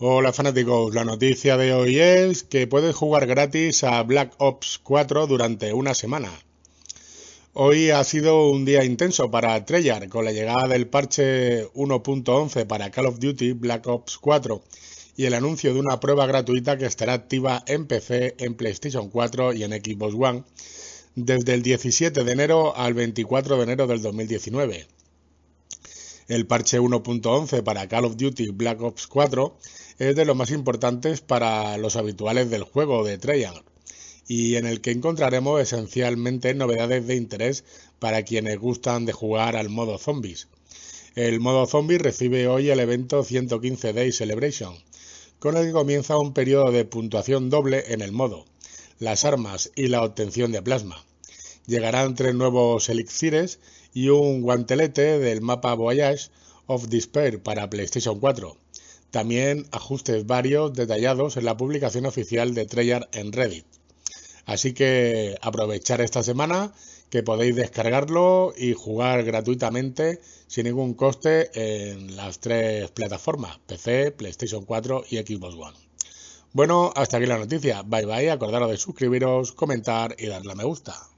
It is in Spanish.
Hola fanáticos, la noticia de hoy es que puedes jugar gratis a Black Ops 4 durante una semana. Hoy ha sido un día intenso para Treyarch con la llegada del parche 1.11 para Call of Duty Black Ops 4 y el anuncio de una prueba gratuita que estará activa en PC, en PlayStation 4 y en Xbox One desde el 17 de enero al 24 de enero del 2019. El parche 1.11 para Call of Duty Black Ops 4 es de los más importantes para los habituales del juego de Treyarch y en el que encontraremos esencialmente novedades de interés para quienes gustan de jugar al modo zombies. El modo zombie recibe hoy el evento 115 Day Celebration, con el que comienza un periodo de puntuación doble en el modo, las armas y la obtención de plasma llegarán tres nuevos elixires y un guantelete del mapa Voyage of Despair para PlayStation 4. También ajustes varios detallados en la publicación oficial de Treyarch en Reddit. Así que aprovechar esta semana que podéis descargarlo y jugar gratuitamente sin ningún coste en las tres plataformas, PC, PlayStation 4 y Xbox One. Bueno, hasta aquí la noticia. Bye bye, acordaros de suscribiros, comentar y darle a me gusta.